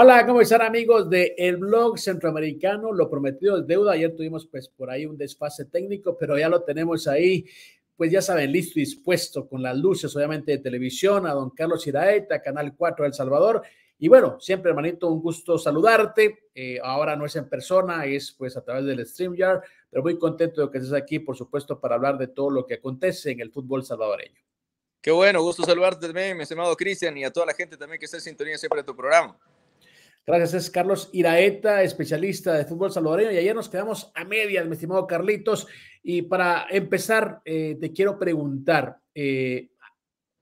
Hola, ¿cómo están amigos de el blog centroamericano? Lo prometido es deuda. Ayer tuvimos pues por ahí un desfase técnico, pero ya lo tenemos ahí. Pues ya saben, listo y dispuesto con las luces, obviamente, de televisión, a don Carlos Iraeta, Canal 4 de El Salvador. Y bueno, siempre, hermanito, un gusto saludarte. Eh, ahora no es en persona, es pues a través del StreamYard, pero muy contento de que estés aquí, por supuesto, para hablar de todo lo que acontece en el fútbol salvadoreño. Qué bueno, gusto saludarte también, mi estimado Cristian, y a toda la gente también que está en sintonía siempre de tu programa. Gracias, es Carlos Iraeta, especialista de fútbol salvadoreño. Y ayer nos quedamos a medias, mi estimado Carlitos. Y para empezar, eh, te quiero preguntar, eh,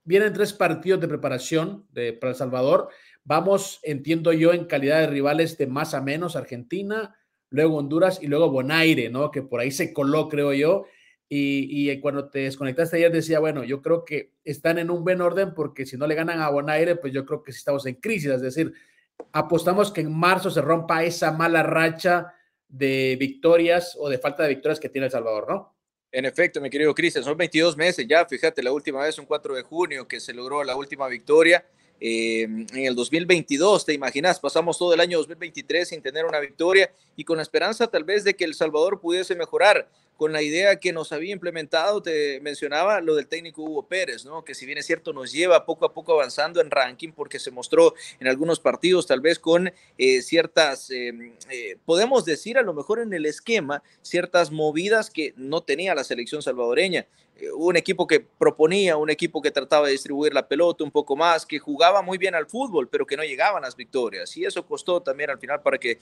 vienen tres partidos de preparación para El Salvador. Vamos, entiendo yo, en calidad de rivales de más a menos Argentina, luego Honduras y luego Bonaire, ¿no? Que por ahí se coló, creo yo. Y, y, eh, cuando te desconectaste ayer decía, bueno, yo creo que están en un buen orden porque si no le ganan a Bonaire, pues yo creo que sí estamos en crisis. Es decir, apostamos que en marzo se rompa esa mala racha de victorias o de falta de victorias que tiene El Salvador, ¿no? En efecto, mi querido Cristian, son 22 meses ya, fíjate, la última vez, un 4 de junio, que se logró la última victoria. Em, en el 2022, te imaginas, pasamos todo el año 2023 sin tener una victoria y con la esperanza tal vez de que El Salvador pudiese mejorar con la idea que nos había implementado, te mencionaba lo del técnico Hugo Pérez, ¿no? que si bien es cierto nos lleva poco a poco avanzando en ranking porque se mostró en algunos partidos tal vez con eh, ciertas, eh, eh, podemos decir a lo mejor en el esquema, ciertas movidas que no tenía la selección salvadoreña. Un equipo que proponía, un equipo que trataba de distribuir la pelota un poco más, que jugaba muy bien al fútbol, pero que no llegaban las victorias. Y eso costó también al final para que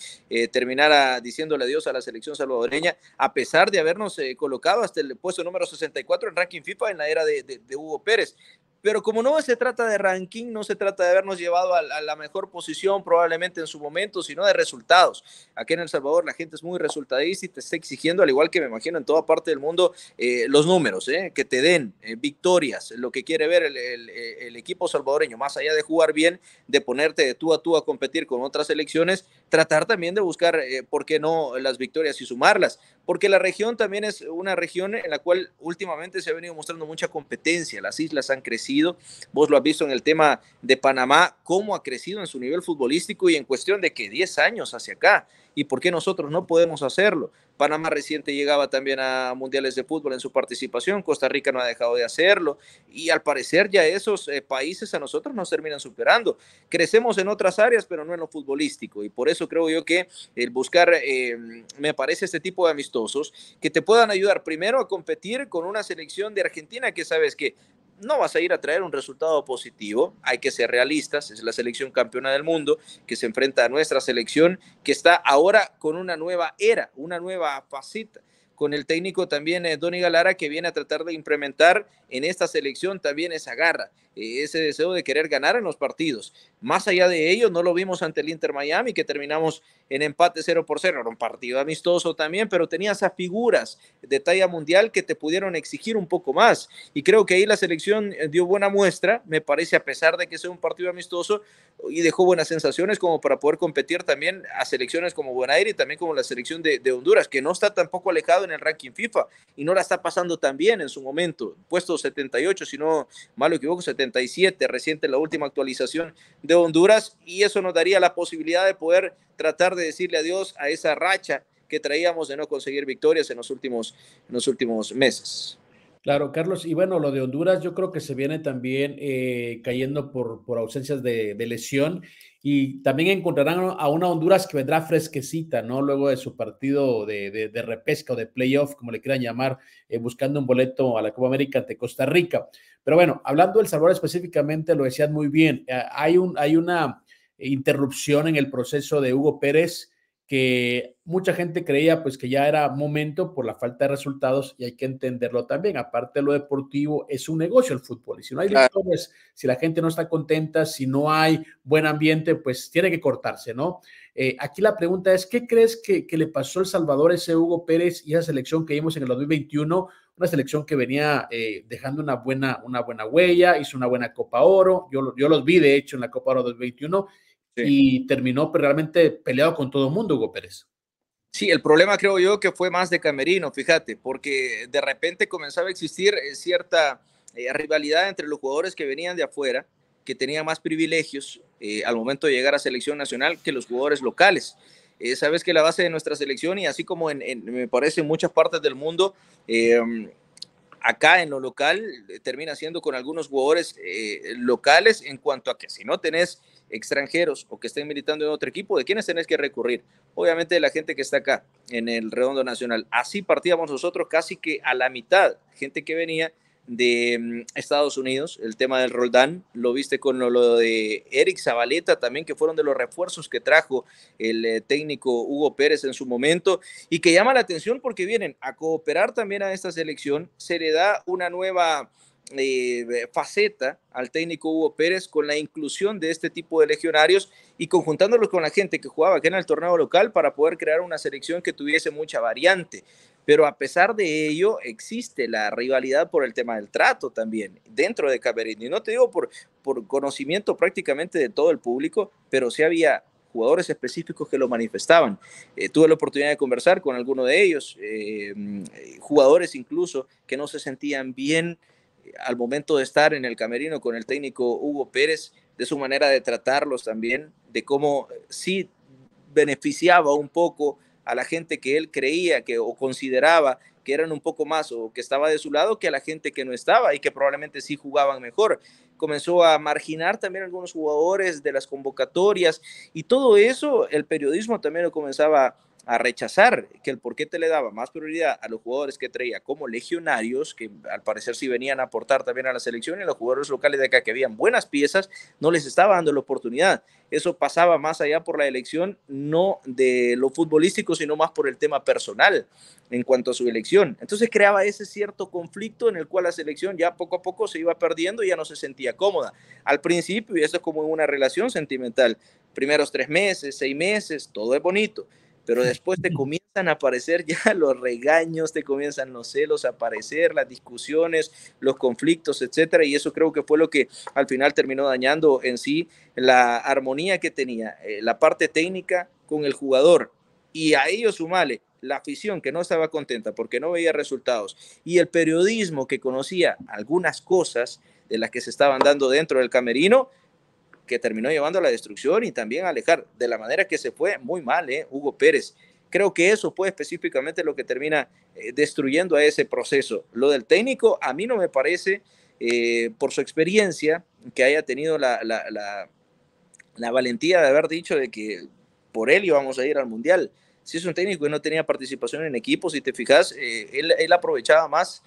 terminara diciéndole adiós a la selección salvadoreña, a pesar de habernos se eh, colocado hasta el puesto número 64 en ranking FIFA en la era de Hugo Pérez pero como no se trata de ranking, no se trata de habernos llevado a, la mejor posición probablemente en su momento, sino de resultados. Aquí en El Salvador la gente es muy resultadista y te está exigiendo, al igual que me imagino en toda parte del mundo, eh, los números, eh, que te den eh, victorias, lo que quiere ver el, equipo salvadoreño, más allá de jugar bien, de ponerte de tú a tú a competir con otras elecciones, tratar también de buscar, ¿por qué no?, las victorias y sumarlas, porque la región también es una región en la cual últimamente se ha venido mostrando mucha competencia, las islas han crecido Vos lo has visto en el tema de Panamá, cómo ha crecido en su nivel futbolístico y en cuestión de que 10 años hacia acá. ¿Y por qué nosotros no podemos hacerlo? Panamá reciente llegaba también a mundiales de fútbol en su participación, Costa Rica no ha dejado de hacerlo y al parecer ya esos eh, países a nosotros nos terminan superando. Crecemos en otras áreas, pero no en lo futbolístico y por eso creo yo que el buscar, em, me parece, este tipo de amistosos que te puedan ayudar primero a competir con una selección de Argentina que sabes que no vas a ir a traer un resultado positivo. Hay que ser realistas. Es la selección campeona del mundo que se enfrenta a nuestra selección que está ahora con una nueva era, una nueva faceta con el técnico también eh, Donny Galara que viene a tratar de implementar en esta selección también esa garra, eh, ese deseo de querer ganar en los partidos. Más allá de ello, no lo vimos ante el Inter Miami, que terminamos en empate 0 por 0. Era un partido amistoso también, pero tenía esas figuras de talla mundial que te pudieron exigir un poco más. Y creo que ahí la selección eh, dio buena muestra, me parece, a pesar de que sea un partido amistoso, y dejó buenas sensaciones como para poder competir también a selecciones como Aire y también como la selección de, Honduras, que no está tampoco alejado en el ranking FIFA y no la está pasando tan bien en su momento. Puesto 78, si no mal equivoco, 78 reciente la última actualización de Honduras, y eso nos daría la posibilidad de poder tratar de decirle adiós a esa racha que traíamos de no conseguir victorias en los últimos, en los últimos meses. Claro, Carlos. Y bueno, lo de Honduras yo creo que se viene también eh, cayendo por, ausencias de, lesión y también encontrarán a una Honduras que vendrá fresquecita, ¿no? Luego de su partido de, repesca o de playoff, como le quieran llamar, eh, buscando un boleto a la Copa América ante Costa Rica. Pero bueno, hablando del Salvador específicamente, lo decían muy bien, eh, hay, un, hay una interrupción en el proceso de Hugo Pérez que mucha gente creía pues que ya era momento por la falta de resultados y hay que entenderlo también. Aparte de lo deportivo, es un negocio el fútbol y si no hay claro. si la gente no está contenta, si no hay buen ambiente, pues tiene que cortarse, ¿no? Eh, aquí la pregunta es, ¿qué crees que, que le pasó al Salvador ese Hugo Pérez y esa selección que vimos en el 2021? Una selección que venía eh, dejando una buena, una buena huella, hizo una buena Copa Oro, yo, yo los vi de hecho en la Copa Oro 2021 y terminó pues, realmente peleado con todo el mundo, Hugo Pérez. Sí, el problema creo yo que fue más de Camerino, fíjate, porque de repente comenzaba a existir eh, cierta eh, rivalidad entre los jugadores que venían de afuera, que tenían más privilegios eh, al momento de llegar a selección nacional que los jugadores locales. sabes que la base de nuestra selección, y así como en, me parece en muchas partes del mundo, em, acá en lo local termina siendo con algunos jugadores locales en cuanto a que si no tenés extranjeros o que estén militando en otro equipo, ¿de quiénes tenés que recurrir? Obviamente de la gente que está acá en el Redondo Nacional. Así partíamos nosotros casi que a la mitad, gente que venía de mm, Estados Unidos, el tema del Roldán, lo viste con lo, de Eric Zabaleta también, que fueron de los refuerzos que trajo el eh, técnico Hugo Pérez en su momento, y que llama la atención porque vienen a cooperar también a esta selección, se le da una nueva eh, faceta al técnico Hugo Pérez con la inclusión de este tipo de legionarios y conjuntándolos con la gente que jugaba que en el torneo local para poder crear una selección que tuviese mucha variante. Pero a pesar de ello, existe la rivalidad por el tema del trato también dentro de Caberini. No te digo por, por conocimiento prácticamente de todo el público, pero sí había jugadores específicos que lo manifestaban. Eh, tuve la oportunidad de conversar con alguno de ellos, eh, mm, jugadores incluso que no se sentían bien al momento de estar en el camerino con el técnico Hugo Pérez, de su manera de tratarlos también, de cómo eh, sí beneficiaba un poco a la gente que él creía que o consideraba que eran un poco más o que estaba de su lado que a la gente que no estaba y que probablemente sí jugaban mejor. Comenzó a marginar también algunos jugadores de las convocatorias y todo eso el periodismo también lo comenzaba a rechazar que el porqué te le daba más prioridad a los jugadores que traía como legionarios, que al parecer sí venían a aportar también a la selección, y los jugadores locales de acá que habían buenas piezas, no les estaba dando la oportunidad. Eso pasaba más allá por la elección, no de lo futbolístico, sino más por el tema personal en cuanto a su elección. Entonces creaba ese cierto conflicto en el cual la selección ya poco a poco se iba perdiendo y ya no se sentía cómoda. Al principio, y eso es como una relación sentimental, primeros tres meses, seis meses, todo es bonito pero después te comienzan a aparecer ya los regaños, te comienzan los celos a aparecer, las discusiones, los conflictos, etcétera, y eso creo que fue lo que al final terminó dañando en sí la armonía que tenía eh, la parte técnica con el jugador. Y a ello sumale la afición que no estaba contenta porque no veía resultados y el periodismo que conocía algunas cosas de las que se estaban dando dentro del camerino, que terminó llevando a la destrucción y también alejar de la manera que se fue muy mal ¿eh? Hugo Pérez. Creo que eso fue específicamente lo que termina eh, destruyendo a ese proceso. Lo del técnico, a mí no me parece, eh, por su experiencia, que haya tenido la, valentía de haber dicho de que por él íbamos a ir al Mundial. Si es un técnico que no tenía participación en equipo, si te fijas, él, aprovechaba más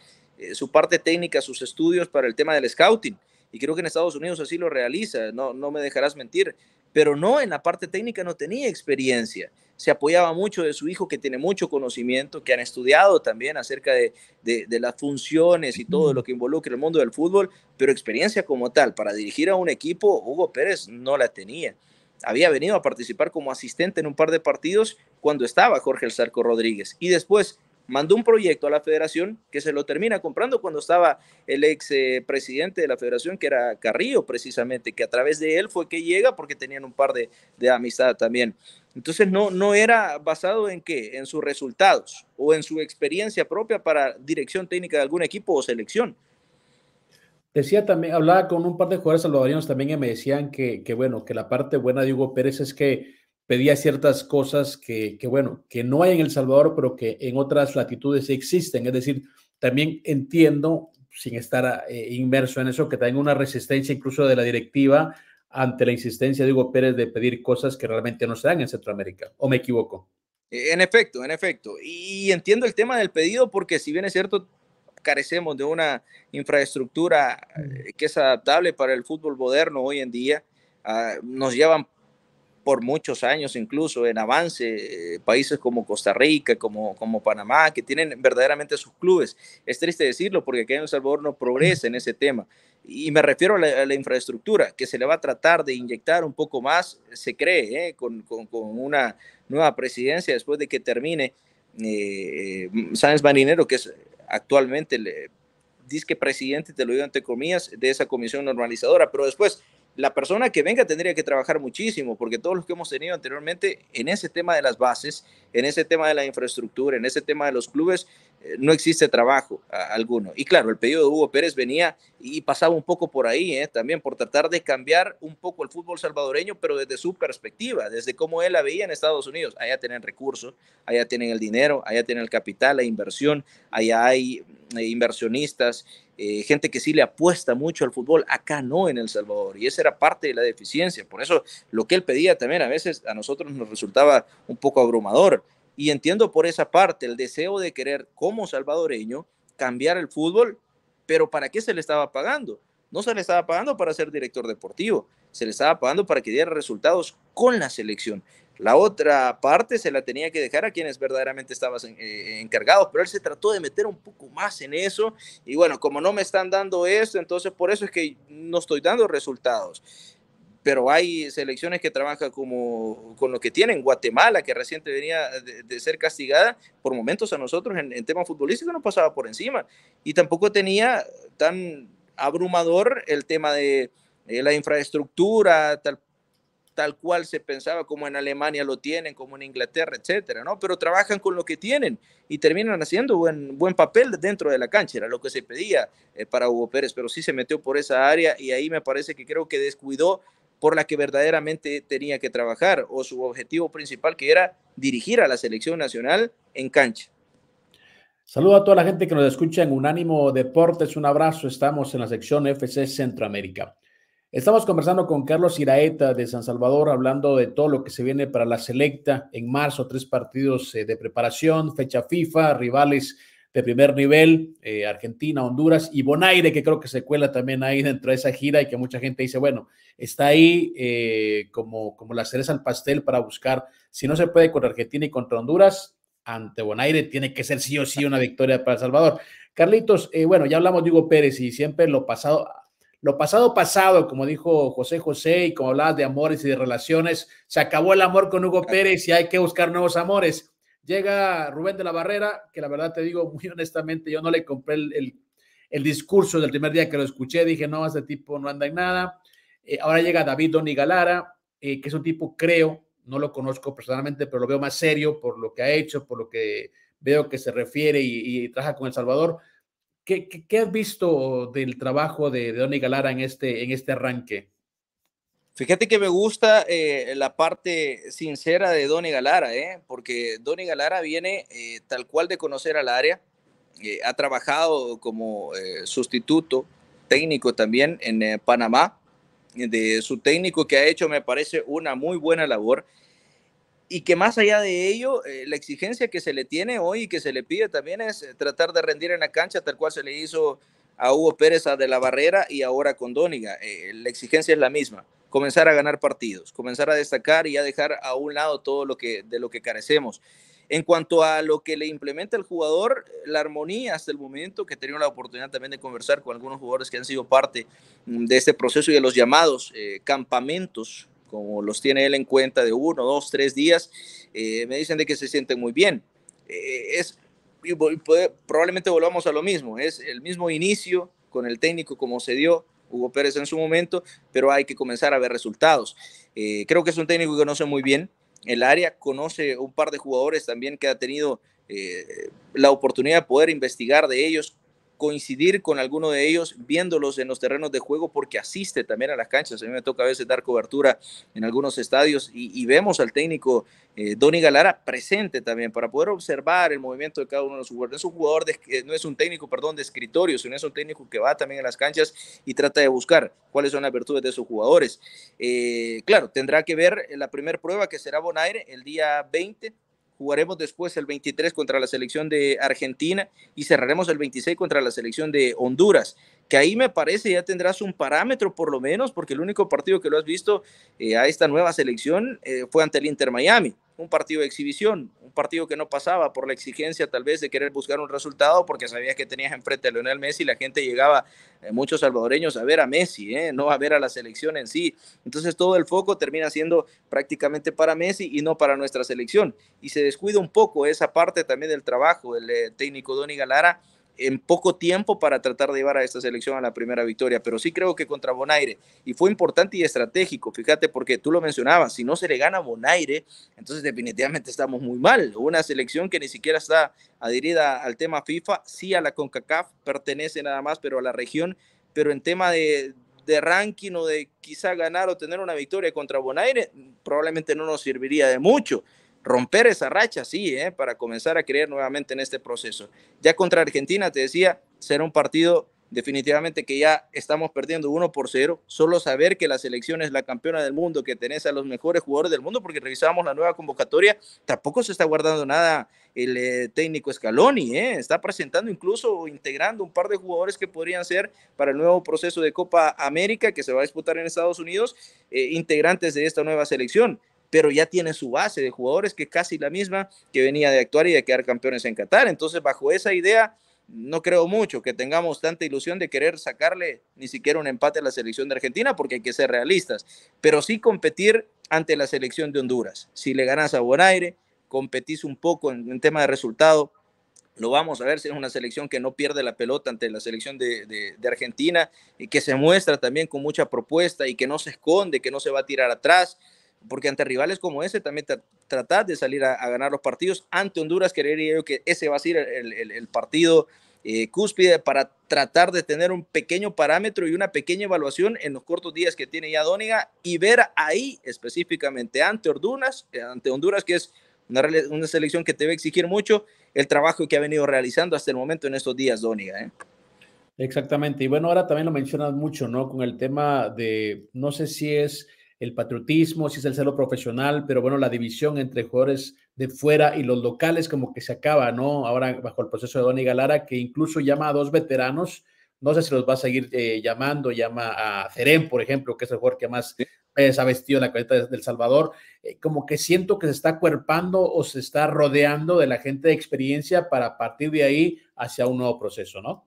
su parte técnica, sus estudios para el tema del scouting y creo que en Estados Unidos así lo realiza, no, no me dejarás mentir, pero no, en la parte técnica no tenía experiencia. Se apoyaba mucho de su hijo que tiene mucho conocimiento, que han estudiado también acerca de, de, las funciones y todo lo que involucra el mundo del fútbol, pero experiencia como tal para dirigir a un equipo, Hugo Pérez no la tenía había venido a participar como asistente en un par de partidos cuando estaba Jorge El Sarco Rodríguez. Y después mandó un proyecto a la federación que se lo termina comprando cuando estaba el ex eh, presidente de la federación, que era Carrillo precisamente, que a través de él fue que llega porque tenían un par de, amistad también. Entonces no, no era basado en qué, en sus resultados o en su experiencia propia para dirección técnica de algún equipo o selección. Decía también, hablaba con un par de jugadores salvadoreños también y me decían que, que bueno, que la parte buena de Hugo Pérez es que pedía ciertas cosas que, que, bueno, que no hay en El Salvador, pero que en otras latitudes existen. Es decir, también entiendo, sin estar eh, inmerso en eso, que también una resistencia incluso de la directiva ante la insistencia de Hugo Pérez de pedir cosas que realmente no se dan en Centroamérica. ¿O me equivoco? E, en efecto, en efecto. Y entiendo el tema del pedido porque si bien es cierto, carecemos de una infraestructura eh, que es adaptable para el fútbol moderno hoy en día. Ah, nos llevan por muchos años incluso en avance, eh, países como Costa Rica, como, como Panamá, que tienen verdaderamente sus clubes. Es triste decirlo porque aquí en El Salvador no progresa en ese tema. Y me refiero a la, infraestructura, que se le va a tratar de inyectar un poco más, se cree, ¿eh? con, con, una nueva presidencia después de que termine eh, Sáenz Marinero, que es actualmente el eh, disque presidente, te lo digo entre comillas, de esa comisión normalizadora, pero después la persona que venga tendría que trabajar muchísimo, porque todos los que hemos tenido anteriormente en ese tema de las bases, en ese tema de la infraestructura, en ese tema de los clubes, no existe trabajo alguno. Y claro, el pedido de Hugo Pérez venía y pasaba un poco por ahí, ¿eh? también por tratar de cambiar un poco el fútbol salvadoreño, pero desde su perspectiva, desde cómo él la veía en Estados Unidos. Allá tienen recursos, allá tienen el dinero, allá tienen el capital, la inversión, allá hay eh, inversionistas, eh, gente que sí le apuesta mucho al fútbol, acá no en El Salvador, y esa era parte de la deficiencia. Por eso lo que él pedía también a veces a nosotros nos resultaba un poco abrumador. Y entiendo por esa parte el deseo de querer, como salvadoreño, cambiar el fútbol, pero ¿para qué se le estaba pagando? No se le estaba pagando para ser director deportivo, se le estaba pagando para que diera resultados con la selección. La otra parte se la tenía que dejar a quienes verdaderamente estaban eh, encargados, pero él se trató de meter un poco más en eso. Y bueno, como no me están dando esto, entonces por eso es que no estoy dando resultados pero hay selecciones que trabajan como, con lo que tienen. Guatemala, que reciente venía de, ser castigada, por momentos a nosotros en, en tema futbolístico no pasaba por encima. Y tampoco tenía tan abrumador el tema de, eh, la infraestructura, tal, tal cual se pensaba, como en Alemania lo tienen, como en Inglaterra, etcétera, ¿no? Pero trabajan con lo que tienen y terminan haciendo buen, buen papel dentro de la cancha, era lo que se pedía eh, para Hugo Pérez, pero sí se metió por esa área y ahí me parece que creo que descuidó por la que verdaderamente tenía que trabajar o su objetivo principal que era dirigir a la selección nacional en cancha. Saludo a toda la gente que nos escucha en Unánimo Deportes, un abrazo, estamos en la sección FC Centroamérica. Estamos conversando con Carlos Iraeta de San Salvador, hablando de todo lo que se viene para la selecta en marzo, tres partidos eh, de preparación, fecha FIFA, rivales de primer nivel, eh, Argentina, Honduras y Bonaire, que creo que se cuela también ahí dentro de esa gira y que mucha gente dice, bueno, está ahí eh, como, como la cereza al pastel para buscar, si no se puede con Argentina y contra Honduras, ante Bonaire tiene que ser sí o sí una victoria para El Salvador. Carlitos, eh, bueno, ya hablamos de Hugo Pérez y siempre lo pasado, lo pasado pasado, como dijo José José, y como hablabas de amores y de relaciones, se acabó el amor con Hugo Pérez y hay que buscar nuevos amores. Llega Rubén de la Barrera, que la verdad te digo muy honestamente, yo no le compré el, el, discurso del primer día que lo escuché, dije, no, ese tipo no anda en nada. Eh, ahora llega David Doni Galara, eh, que es un tipo, creo, no lo conozco personalmente, pero lo veo más serio por lo que ha hecho, por lo que veo que se refiere y, trabaja con El Salvador. ¿Qué, ¿Qué, has visto del trabajo de, de Doni Galara en este, en este arranque? Fíjate que me gusta eh, la parte sincera de Doni Galara, eh, porque Doni Galara viene eh, tal cual de conocer al área, eh, ha trabajado como sustituto técnico también en Panamá, de su técnico que ha hecho me parece una muy buena labor y que más allá de ello, la exigencia que se le tiene hoy y que se le pide también es tratar de rendir en la cancha, tal cual se le hizo a Hugo Pérez a de la Barrera y ahora con Doniga Eh, la exigencia es la misma comenzar a ganar partidos, comenzar a destacar y a dejar a un lado todo lo que de lo que carecemos. En cuanto a lo que le implementa el jugador, la armonía hasta el momento, que he tenido la oportunidad también de conversar con algunos jugadores que han sido parte mm, de este proceso y de los llamados eh, campamentos, como los tiene él en cuenta de uno, dos, tres días, eh, me dicen de que se sienten muy bien. Eh, es, probablemente volvamos a lo mismo, es el mismo inicio con el técnico como se dio, Hugo Pérez en su momento, pero hay que comenzar a ver resultados. Eh, creo que es un técnico que conoce muy bien el área, conoce un par de jugadores también que ha tenido eh, la oportunidad de poder investigar de ellos, coincidir con alguno de ellos viéndolos en los terrenos de juego porque asiste también a las canchas. A mí me toca a veces dar cobertura en algunos estadios y, vemos al técnico Doni eh, Donny Galara presente también para poder observar el movimiento de cada uno de los jugadores. Es jugador, eh, no es un técnico, perdón, de escritorio, sino es un técnico que va también a las canchas y trata de buscar cuáles son las virtudes de esos jugadores. Eh, claro, tendrá que ver la primera prueba que será Bonaire el día 20 jugaremos después el 23 contra la selección de Argentina y cerraremos el 26 contra la selección de Honduras, que ahí me parece ya tendrás un parámetro por lo menos, porque el único partido que lo has visto eh, a esta nueva selección eh, fue ante el Inter Miami un partido de exhibición, un partido que no pasaba por la exigencia tal vez de querer buscar un resultado porque sabías que tenías enfrente a Lionel Messi, la gente llegaba, eh, muchos salvadoreños, a ver a Messi, eh, no a ver a la selección en sí. Entonces todo el foco termina siendo prácticamente para Messi y no para nuestra selección. Y se descuida un poco esa parte también del trabajo del eh, técnico Doni Galara en poco tiempo para tratar de llevar a esta selección a la primera victoria, pero sí creo que contra Bonaire, y fue importante y estratégico, fíjate, porque tú lo mencionabas, si no se le gana a Bonaire, entonces definitivamente estamos muy mal, una selección que ni siquiera está adherida al tema FIFA, sí a la CONCACAF, pertenece nada más, pero a la región, pero en tema de, de ranking o de quizá ganar o tener una victoria contra Bonaire, probablemente no nos serviría de mucho romper esa racha, sí, ¿eh? para comenzar a creer nuevamente en este proceso. Ya contra Argentina, te decía, será un partido definitivamente que ya estamos perdiendo uno por cero, Solo saber que la selección es la campeona del mundo, que tenés a los mejores jugadores del mundo, porque revisamos la nueva convocatoria, tampoco se está guardando nada el eh, técnico Scaloni, ¿eh? está presentando incluso o integrando un par de jugadores que podrían ser para el nuevo proceso de Copa América que se va a disputar en Estados Unidos, eh, integrantes de esta nueva selección pero ya tiene su base de jugadores que es casi la misma que venía de actuar y de quedar campeones en Qatar. Entonces, bajo esa idea, no creo mucho que tengamos tanta ilusión de querer sacarle ni siquiera un empate a la selección de Argentina, porque hay que ser realistas, pero sí competir ante la selección de Honduras. Si le ganas a Aire, competís un poco en, tema de resultado, lo vamos a ver si es una selección que no pierde la pelota ante la selección de, Argentina y que se muestra también con mucha propuesta y que no se esconde, que no se va a tirar atrás porque ante rivales como ese también tra tratar de salir a, ganar los partidos. Ante Honduras, creería yo que ese va a ser el, partido eh, cúspide para tratar de tener un pequeño parámetro y una pequeña evaluación en los cortos días que tiene ya Dóniga y ver ahí específicamente ante Honduras, eh, ante Honduras que es una, selección que te va a exigir mucho el trabajo que ha venido realizando hasta el momento en estos días Dóniga. ¿eh? Exactamente, y bueno, ahora también lo mencionas mucho, ¿no? Con el tema de, no sé si es el patriotismo, si es el celo profesional, pero bueno, la división entre jugadores de fuera y los locales como que se acaba, ¿no? Ahora bajo el proceso de Donny Galara, que incluso llama a dos veteranos, no sé si los va a seguir eh, llamando, llama a Cerén, por ejemplo, que es el jugador que más ha vestido la camiseta del Salvador, eh, como que siento que se está cuerpando o se está rodeando de la gente de experiencia para partir de ahí hacia un nuevo proceso, ¿no?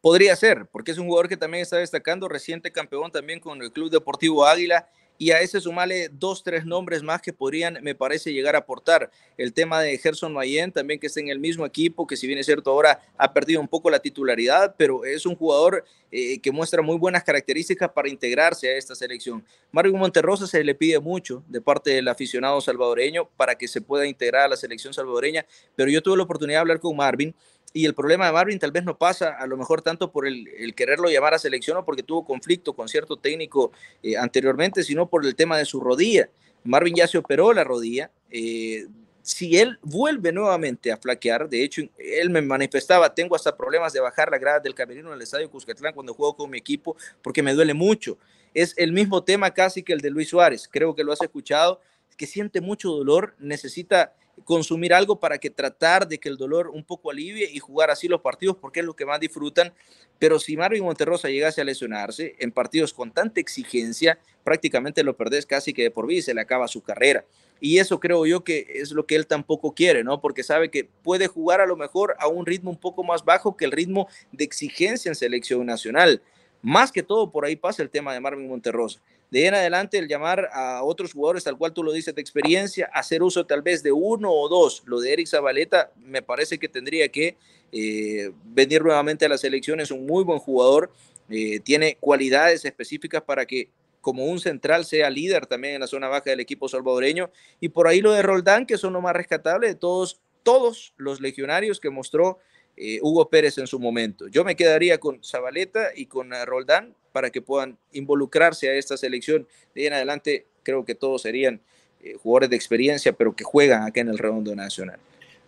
Podría ser, porque es un jugador que también está destacando, reciente campeón también con el Club Deportivo Águila, y a ese sumale dos, tres nombres más que podrían, me parece, llegar a aportar. El tema de Gerson Mayen, también que está en el mismo equipo, que si bien es cierto ahora ha perdido un poco la titularidad, pero es un jugador eh, que muestra muy buenas características para integrarse a esta selección. Marvin Monterrosa se le pide mucho de parte del aficionado salvadoreño para que se pueda integrar a la selección salvadoreña, pero yo tuve la oportunidad de hablar con Marvin y el problema de Marvin tal vez no pasa a lo mejor tanto por el, quererlo llamar a selección o porque tuvo conflicto con cierto técnico eh, anteriormente, sino por el tema de su rodilla. Marvin ya se operó la rodilla. Eh, si él vuelve nuevamente a flaquear, de hecho, él me manifestaba, tengo hasta problemas de bajar la grada del camerino en el estadio Cuscatlán cuando juego con mi equipo porque me duele mucho. Es el mismo tema casi que el de Luis Suárez, creo que lo has escuchado, que siente mucho dolor, necesita consumir algo para que tratar de que el dolor un poco alivie y jugar así los partidos porque es lo que más disfrutan. Pero si Marvin Monterrosa llegase a lesionarse en partidos con tanta exigencia, prácticamente lo perdés casi que de por vida y se le acaba su carrera. Y eso creo yo que es lo que él tampoco quiere, ¿no? Porque sabe que puede jugar a lo mejor a un ritmo un poco más bajo que el ritmo de exigencia en selección nacional. Más que todo por ahí pasa el tema de Marvin Monterrosa de en adelante el llamar a otros jugadores, tal cual tú lo dices, de experiencia, hacer uso tal vez de uno o dos. Lo de Eric Zabaleta me parece que tendría que eh, venir nuevamente a la selección, es un muy buen jugador, eh, tiene cualidades específicas para que como un central sea líder también en la zona baja del equipo salvadoreño. Y por ahí lo de Roldán, que son lo más rescatable de todos, todos los legionarios que mostró eh, Hugo Pérez en su momento. Yo me quedaría con Zabaleta y con eh, Roldán para que puedan involucrarse a esta selección. De ahí en adelante creo que todos serían eh, jugadores de experiencia, pero que juegan acá en el Redondo Nacional.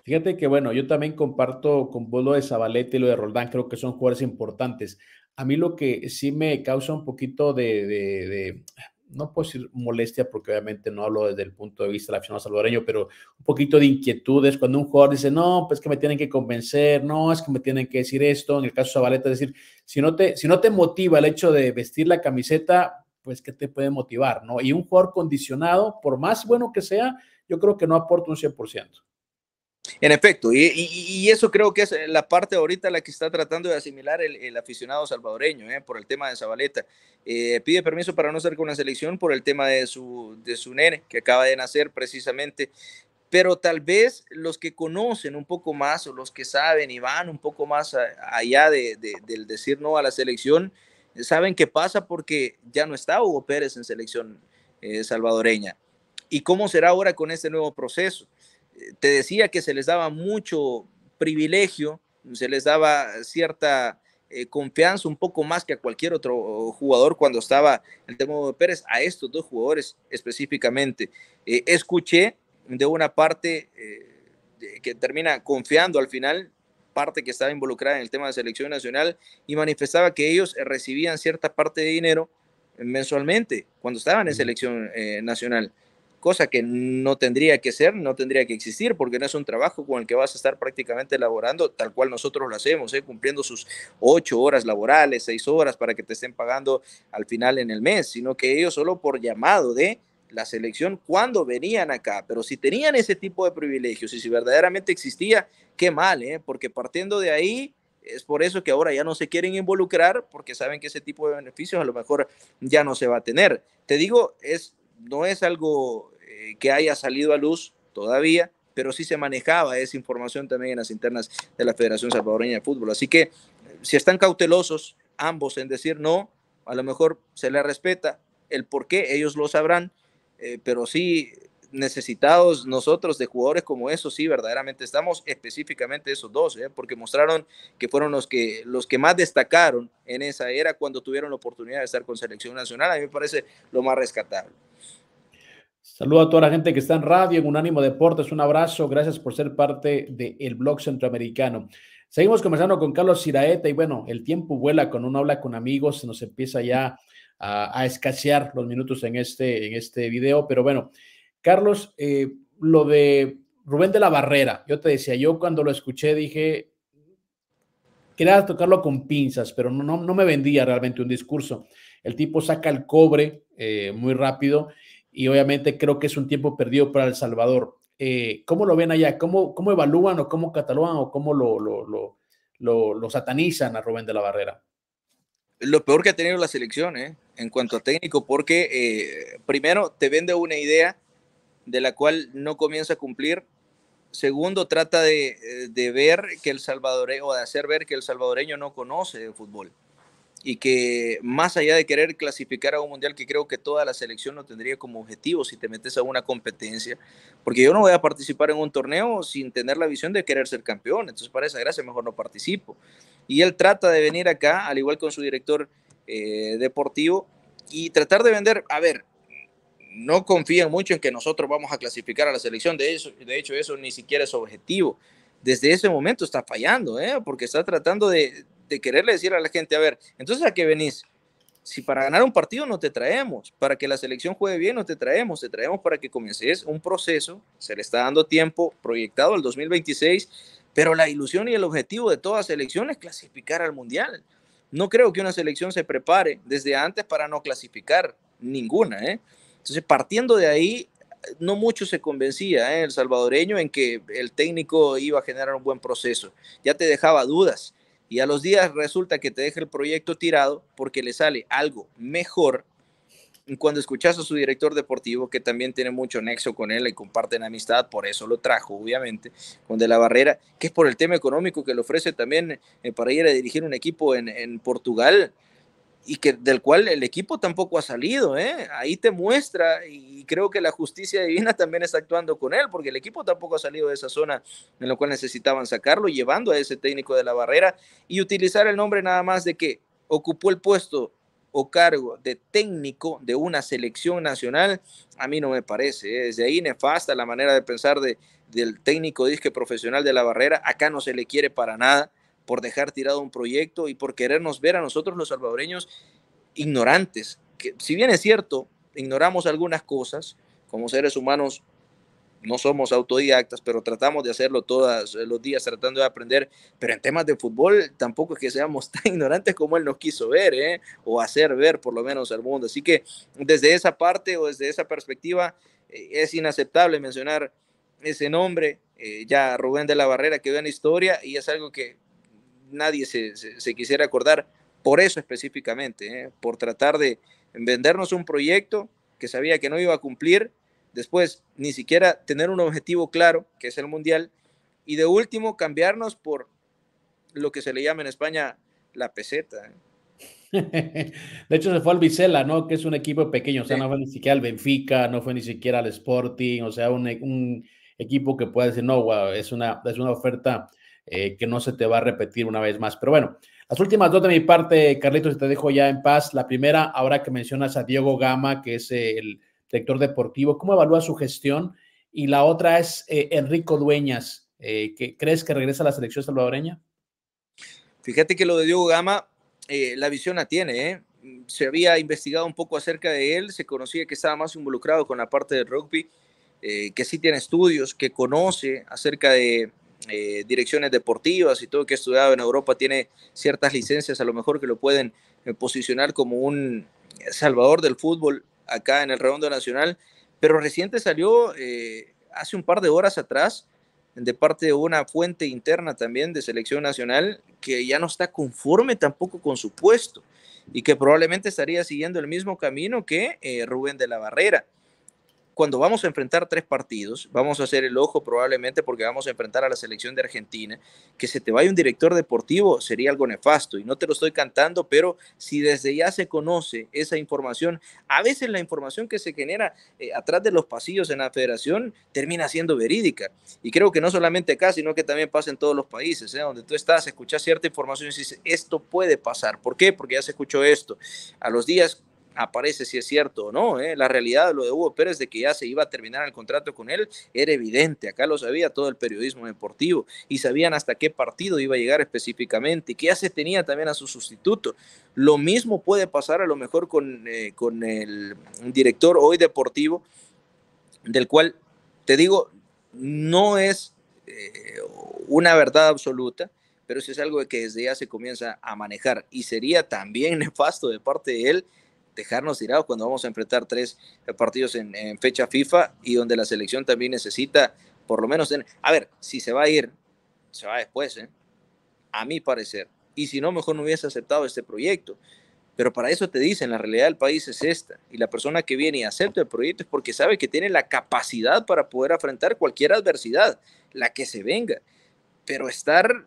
Fíjate que bueno, yo también comparto con vos lo de Zabaleta y lo de Roldán, creo que son jugadores importantes. A mí lo que sí me causa un poquito de no puedo decir molestia porque obviamente no hablo desde el punto de vista de la afición salvadoreño, pero un poquito de inquietudes cuando un jugador dice, no, pues que me tienen que convencer, no, es que me tienen que decir esto, en el caso de Zabaleta, es decir, si no te, si no te motiva el hecho de vestir la camiseta, pues que te puede motivar, ¿no? Y un jugador condicionado, por más bueno que sea, yo creo que no aporta un 100%. En efecto, y, eso creo que es eh, la parte ahorita la que está tratando de asimilar el, aficionado salvadoreño eh, por el tema de Zabaleta. Eh, pide permiso para no ser con la selección por el tema de su, su nene que acaba de nacer precisamente. Pero tal vez los que conocen un poco más o los que saben y van un poco más allá de, del decir no a la selección, saben qué pasa porque ya no está Hugo Pérez en selección salvadoreña. ¿Y cómo será ahora con este nuevo proceso? te decía que se les daba mucho privilegio, se les daba cierta eh, confianza un poco más que a cualquier otro jugador cuando estaba el tema de Pérez, a estos dos jugadores específicamente. Eh, escuché de una parte eh, que termina confiando al final, parte que estaba involucrada en el tema de selección nacional, y manifestaba que ellos recibían cierta parte de dinero mensualmente cuando estaban en selección nacional cosa que no tendría que ser, no tendría que existir, porque no es un trabajo con el que vas a estar prácticamente laborando tal cual nosotros lo hacemos, ¿eh? cumpliendo sus ocho horas laborales, seis horas para que te estén pagando al final en el mes, sino que ellos solo por llamado de la selección cuando venían acá, pero si tenían ese tipo de privilegios y si verdaderamente existía, qué mal, ¿eh? porque partiendo de ahí, es por eso que ahora ya no se quieren involucrar porque saben que ese tipo de beneficios a lo mejor ya no se va a tener. Te digo, es no es algo eh, que haya salido a luz todavía, pero sí se manejaba esa información también en las internas de la Federación Salvadoreña de Fútbol. Así que si están cautelosos ambos en decir no, a lo mejor se les respeta el por qué, ellos lo sabrán, eh, pero sí necesitados nosotros de jugadores como esos, sí, verdaderamente estamos específicamente esos dos, ¿eh? porque mostraron que fueron los que, los que más destacaron en esa era cuando tuvieron la oportunidad de estar con selección nacional. A mí me parece lo más rescatable. Saludo a toda la gente que está en radio, en Unánimo Deportes, un abrazo, gracias por ser parte del blog centroamericano. Seguimos conversando con Carlos Siraeta y bueno, el tiempo vuela cuando uno habla con amigos, se nos empieza ya a, escasear los minutos en este, en este video, pero bueno, Carlos, eh, lo de Rubén de la Barrera, yo te decía, yo cuando lo escuché dije, quería tocarlo con pinzas, pero no, no, me vendía realmente un discurso. El tipo saca el cobre eh, muy rápido y obviamente creo que es un tiempo perdido para El Salvador. Eh, ¿Cómo lo ven allá? ¿Cómo, evalúan o cómo catalogan o cómo lo, lo, lo, satanizan a Rubén de la Barrera? Lo peor que ha tenido la selección ¿eh? en cuanto a técnico, porque primero te vende una idea de la cual no comienza a cumplir. Segundo, trata de, eh, ver que el salvadoreño, o de hacer ver que el salvadoreño no conoce el fútbol y que más allá de querer clasificar a un mundial, que creo que toda la selección no tendría como objetivo si te metes a una competencia, porque yo no voy a participar en un torneo sin tener la visión de querer ser campeón, entonces para esa gracia mejor no participo. Y él trata de venir acá, al igual con su director eh, deportivo, y tratar de vender, a ver, no confían mucho en que nosotros vamos a clasificar a la selección. De, eso, de hecho, eso ni siquiera es objetivo. Desde ese momento está fallando, ¿eh? porque está tratando de, de quererle decir a la gente, a ver, entonces a qué venís? Si para ganar un partido no te traemos, para que la selección juegue bien no te traemos, te traemos para que comiences un proceso, se le está dando tiempo proyectado al 2026, pero la ilusión y el objetivo de toda selección es clasificar al Mundial. No creo que una selección se prepare desde antes para no clasificar ninguna, ¿eh? Entonces, partiendo de ahí, no mucho se convencía ¿eh? el salvadoreño en que el técnico iba a generar un buen proceso. Ya te dejaba dudas y a los días resulta que te deja el proyecto tirado porque le sale algo mejor cuando escuchas a su director deportivo, que también tiene mucho nexo con él y comparten amistad, por eso lo trajo, obviamente, con De La Barrera, que es por el tema económico que le ofrece también eh, para ir a dirigir un equipo en Portugal y que del cual el equipo tampoco ha salido, ¿eh? Ahí te muestra y creo que la justicia divina también está actuando con él, porque el equipo tampoco ha salido de esa zona en la cual necesitaban sacarlo, llevando a ese técnico de la barrera y utilizar el nombre nada más de que ocupó el puesto o cargo de técnico de una selección nacional, a mí no me parece. es ¿eh? Desde ahí nefasta la manera de pensar de, del técnico disque profesional de la barrera. Acá no se le quiere para nada por dejar tirado un proyecto y por querernos ver a nosotros los salvadoreños ignorantes. Que, si bien es cierto, ignoramos algunas cosas, como seres humanos no somos autodidactas, pero tratamos de hacerlo todos los días, tratando de aprender. Pero en temas de fútbol tampoco es que seamos tan ignorantes como él nos quiso ver, ¿eh? o hacer ver por lo menos al mundo. Así que desde esa parte o desde esa perspectiva eh, es inaceptable mencionar ese nombre, eh, ya Rubén de la Barrera, que ve en la historia y es algo que nadie se, quisiera acordar por eso específicamente, ¿eh? por tratar de vendernos un proyecto que sabía que no iba a cumplir, después ni siquiera tener un objetivo claro, que es el Mundial, y de último cambiarnos por lo que se le llama en España la peseta. ¿eh? De hecho, se fue al Vicela, ¿no? Que es un equipo pequeño, o sea, no fue ni siquiera al Benfica, no fue ni siquiera al Sporting, o sea, un, equipo que puede decir, no, wow, es una, es una oferta eh, que no se te va a repetir una vez más. Pero bueno, las últimas dos de mi parte, Carlitos, te dejo ya en paz. La primera, ahora que mencionas a Diego Gama, que es eh, el director deportivo, ¿cómo evalúa su gestión? Y la otra es eh, Enrico Dueñas, que, ¿crees que regresa a la selección salvadoreña? Fíjate que lo de Diego Gama, la visión la tiene, Se había investigado un poco acerca de él, se conocía que estaba más involucrado con la parte del rugby, que sí tiene estudios, que conoce acerca de, eh, direcciones deportivas y todo que ha estudiado en Europa tiene ciertas licencias a lo mejor que lo pueden eh, posicionar como un salvador del fútbol acá en el Redondo Nacional, pero reciente salió eh, hace un par de horas atrás de parte de una fuente interna también de selección nacional que ya no está conforme tampoco con su puesto y que probablemente estaría siguiendo el mismo camino que Rubén de la Barrera cuando vamos a enfrentar tres partidos, vamos a hacer el ojo probablemente porque vamos a enfrentar a la selección de Argentina, que se te vaya un director deportivo sería algo nefasto y no te lo estoy cantando, pero si desde ya se conoce esa información, a veces la información que se genera eh, atrás de los pasillos en la federación termina siendo verídica. Y creo que no solamente acá, sino que también pasa en todos los países, ¿eh? donde tú estás, escuchas cierta información y dices, esto puede pasar. ¿Por qué? Porque ya se escuchó esto. A los días aparece si es cierto o no. Eh, la realidad de lo de Hugo Pérez de que ya se iba a terminar el contrato con él era evidente. Acá lo sabía todo el periodismo deportivo y sabían hasta qué partido iba a llegar específicamente y que ya se tenía también a su sustituto. Lo mismo puede pasar a lo mejor con, eh, el director hoy deportivo, del cual, te digo, no es eh, una verdad absoluta pero si es algo que desde ya se comienza a manejar y sería también nefasto de parte de él dejarnos tirados cuando vamos a enfrentar tres eh, partidos en, fecha FIFA y donde la selección también necesita por lo menos... a ver, si se va a ir, se va después, ¿eh? a mi parecer. Y si no, mejor no hubiese aceptado este proyecto. Pero para eso te dicen, la realidad del país es esta. Y la persona que viene y acepta el proyecto es porque sabe que tiene la capacidad para poder afrontar cualquier adversidad, la que se venga. Pero estar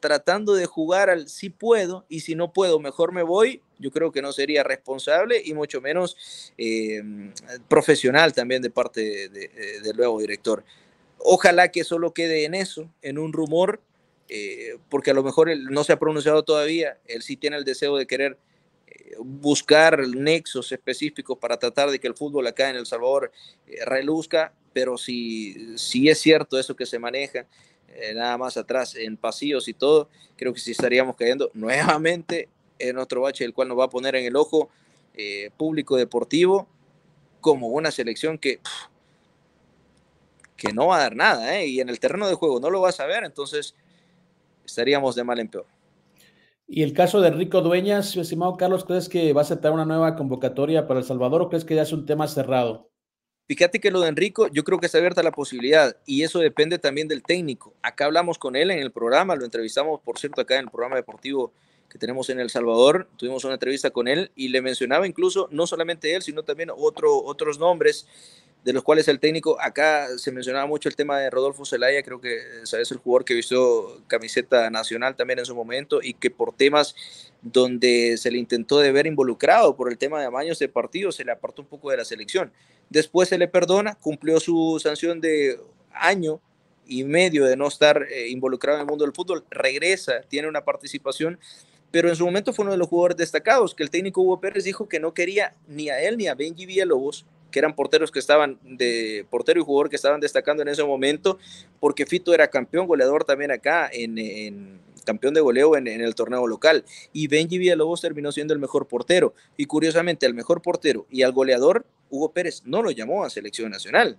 tratando de jugar al si puedo y si no puedo, mejor me voy, yo creo que no sería responsable y mucho menos eh, profesional también de parte eh, del nuevo director. Ojalá que solo quede en eso, en un rumor, eh, porque a lo mejor él no se ha pronunciado todavía, él sí tiene el deseo de querer buscar nexos específicos para tratar de que el fútbol acá en El Salvador reluzca, pero si, si es cierto eso que se maneja, eh, nada más atrás en pasillos y todo, creo que si estaríamos cayendo nuevamente en otro bache, el cual nos va a poner en el ojo eh, público deportivo como una selección que, que no va a dar nada, eh, y en el terreno de juego no lo vas a ver, entonces estaríamos de mal en peor. ¿Y el caso de Rico Dueñas, estimado Carlos, crees que va a aceptar una nueva convocatoria para El Salvador o crees que ya es un tema cerrado? Fíjate que lo de Enrico, yo creo que está abierta la posibilidad y eso depende también del técnico. Acá hablamos con él en el programa, lo entrevistamos, por cierto, acá en el programa deportivo que tenemos en El Salvador, tuvimos una entrevista con él y le mencionaba incluso no solamente él, sino también otro, otros nombres de los cuales el técnico, acá se mencionaba mucho el tema de Rodolfo Zelaya, creo que eh, es el jugador que vistió camiseta nacional también en su momento y que por temas donde se le intentó de ver involucrado por el tema de amaños de partido, se le apartó un poco de la selección. Después se le perdona, cumplió su sanción de año y medio de no estar eh, involucrado en el mundo del fútbol, regresa, tiene una participación, pero en su momento fue uno de los jugadores destacados, que el técnico Hugo Pérez dijo que no quería ni a él ni a Benji Villalobos, que eran porteros que estaban de portero y jugador que estaban destacando en ese momento, porque Fito era campeón goleador también acá en campeón de goleo en, el torneo local. Y Benji Villalobos terminó siendo el mejor portero. Y curiosamente, al mejor portero y al goleador, Hugo Pérez no lo llamó a selección nacional.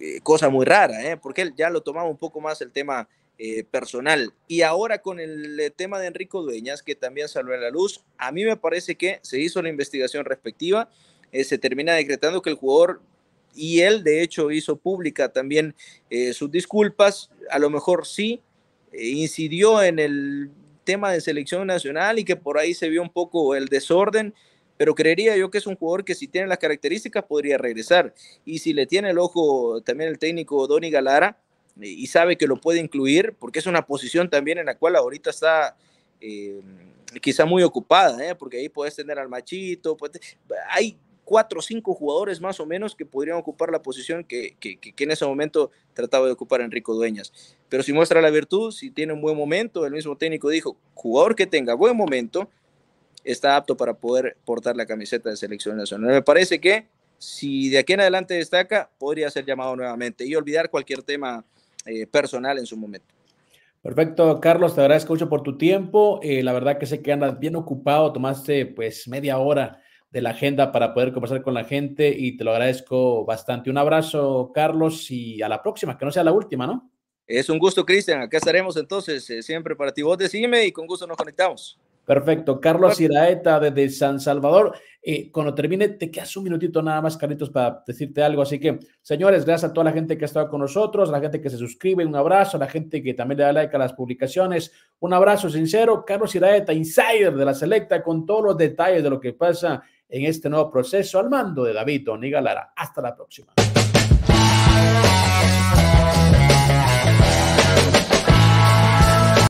Eh, cosa muy rara, ¿eh? porque él ya lo tomaba un poco más el tema eh, personal. Y ahora con el eh, tema de Enrico Dueñas, que también salió a la luz, a mí me parece que se hizo la investigación respectiva. se termina decretando que el jugador y él de hecho hizo pública también sus disculpas, a lo mejor sí, incidió en el tema de selección nacional y que por ahí se vio un poco el desorden, pero creería yo que es un jugador que si tiene las características podría regresar. Y si le tiene el ojo también el técnico Donny Galara eh, y sabe que lo puede incluir, porque es una posición también en la cual ahorita está eh, quizá muy ocupada, ¿eh? porque ahí puedes tener al machito, hay cuatro o cinco jugadores más o menos que podrían ocupar la posición que, en ese momento trataba de ocupar Enrico Dueñas. Pero si muestra la virtud, si tiene un buen momento, el mismo técnico dijo, jugador que tenga buen momento, está apto para poder portar la camiseta de selección nacional. Me parece que si de aquí en adelante destaca, podría ser llamado nuevamente y olvidar cualquier tema eh, personal en su momento. Perfecto, Carlos, te agradezco mucho por tu tiempo. Eh, la verdad que sé que andas bien ocupado, tomaste pues media hora de la agenda para poder conversar con la gente y te lo agradezco bastante. Un abrazo, Carlos, y a la próxima, que no sea la última, ¿no? Es un gusto, Cristian. Acá estaremos entonces, eh, siempre para ti. Vos decime y con gusto nos conectamos. Perfecto. Carlos Iraeta desde San Salvador. Eh, cuando termine, te quedas un minutito nada más, Carlitos, para decirte algo. Así que, señores, gracias a toda la gente que ha estado con nosotros, a la gente que se suscribe, un abrazo, a la gente que también le da like a las publicaciones. Un abrazo sincero. Carlos Iraeta, insider de la selecta, con todos los detalles de lo que pasa en este nuevo proceso al mando de David Galara. Hasta la próxima.